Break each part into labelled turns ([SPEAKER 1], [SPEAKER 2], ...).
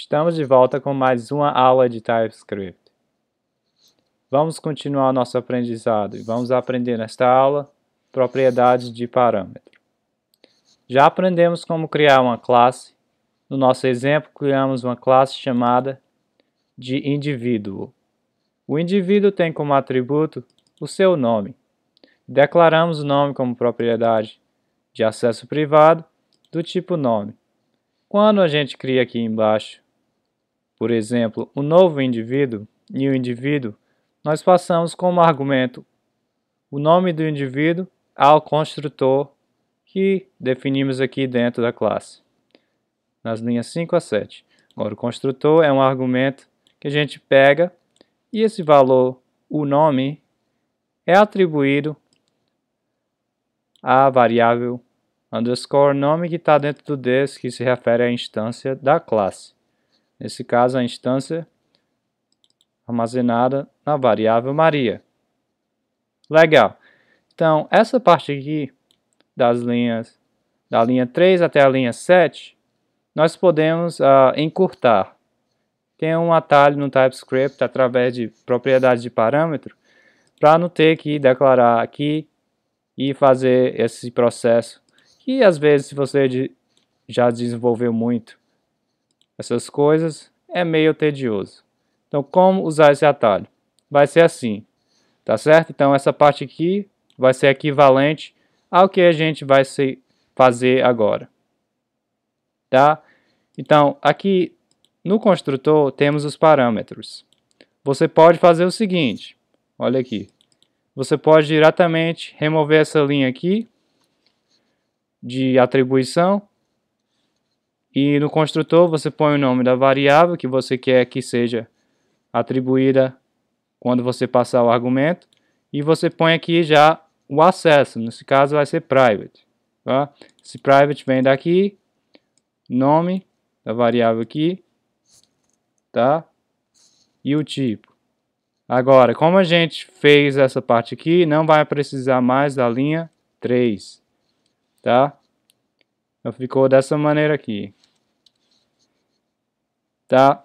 [SPEAKER 1] Estamos de volta com mais uma aula de TypeScript. Vamos continuar nosso aprendizado e vamos aprender nesta aula propriedades de parâmetro. Já aprendemos como criar uma classe. No nosso exemplo, criamos uma classe chamada de indivíduo. O indivíduo tem como atributo o seu nome. Declaramos o nome como propriedade de acesso privado do tipo nome. Quando a gente cria aqui embaixo por exemplo, o novo indivíduo e o indivíduo, nós passamos como argumento o nome do indivíduo ao construtor que definimos aqui dentro da classe, nas linhas 5 a 7. Agora, o construtor é um argumento que a gente pega e esse valor, o nome, é atribuído à variável underscore nome que está dentro do this, que se refere à instância da classe nesse caso a instância armazenada na variável Maria. Legal. Então, essa parte aqui das linhas, da linha 3 até a linha 7, nós podemos uh, encurtar. Tem um atalho no TypeScript através de propriedade de parâmetro, para não ter que declarar aqui e fazer esse processo, que às vezes se você já desenvolveu muito essas coisas, é meio tedioso. Então, como usar esse atalho? Vai ser assim, tá certo? Então, essa parte aqui vai ser equivalente ao que a gente vai fazer agora, tá? Então, aqui no construtor temos os parâmetros. Você pode fazer o seguinte, olha aqui. Você pode diretamente remover essa linha aqui de atribuição e no construtor você põe o nome da variável que você quer que seja atribuída quando você passar o argumento. E você põe aqui já o acesso, nesse caso vai ser private. Tá? Esse private vem daqui, nome da variável aqui, tá? E o tipo. Agora, como a gente fez essa parte aqui, não vai precisar mais da linha 3, tá? Então ficou dessa maneira aqui. Tá?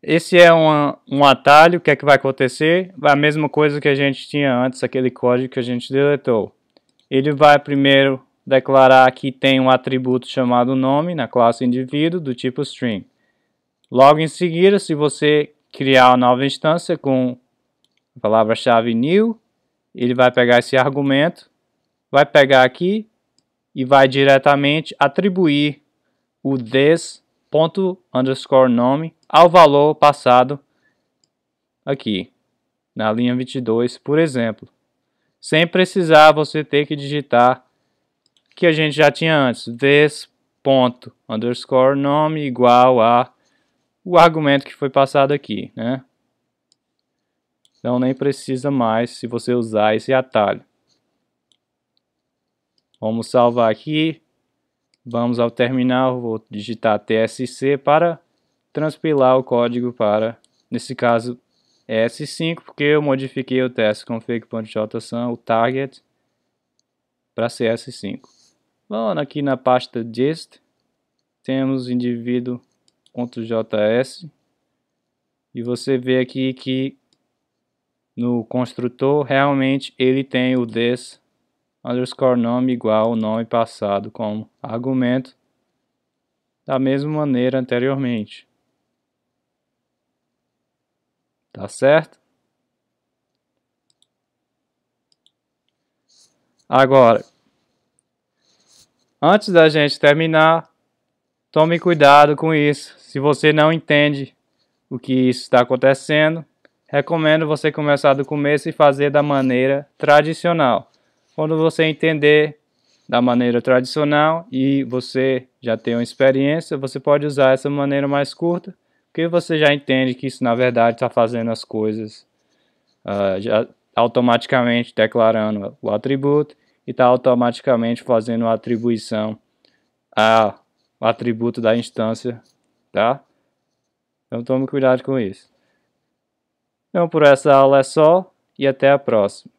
[SPEAKER 1] Esse é um, um atalho, o que é que vai acontecer? A mesma coisa que a gente tinha antes, aquele código que a gente deletou. Ele vai primeiro declarar que tem um atributo chamado nome na classe indivíduo do tipo string. Logo em seguida, se você criar uma nova instância com a palavra-chave new, ele vai pegar esse argumento, vai pegar aqui e vai diretamente atribuir o this ponto underscore nome ao valor passado aqui na linha 22, por exemplo, sem precisar você ter que digitar que a gente já tinha antes, this ponto underscore nome igual a o argumento que foi passado aqui, né? Então nem precisa mais se você usar esse atalho. Vamos salvar aqui. Vamos ao terminal, vou digitar TSC para transpilar o código para, nesse caso, S5, porque eu modifiquei o testconfig.json, o target, para s 5 Vamos aqui na pasta dist, temos indivíduo.js, e você vê aqui que no construtor realmente ele tem o this underscore nome igual ao nome passado como argumento, da mesma maneira anteriormente. Tá certo? Agora, antes da gente terminar, tome cuidado com isso. Se você não entende o que isso está acontecendo, recomendo você começar do começo e fazer da maneira tradicional. Quando você entender da maneira tradicional e você já tem uma experiência, você pode usar essa maneira mais curta, porque você já entende que isso na verdade está fazendo as coisas uh, já automaticamente declarando o atributo e está automaticamente fazendo a atribuição ao atributo da instância, tá? Então tome cuidado com isso. Então por essa aula é só e até a próxima.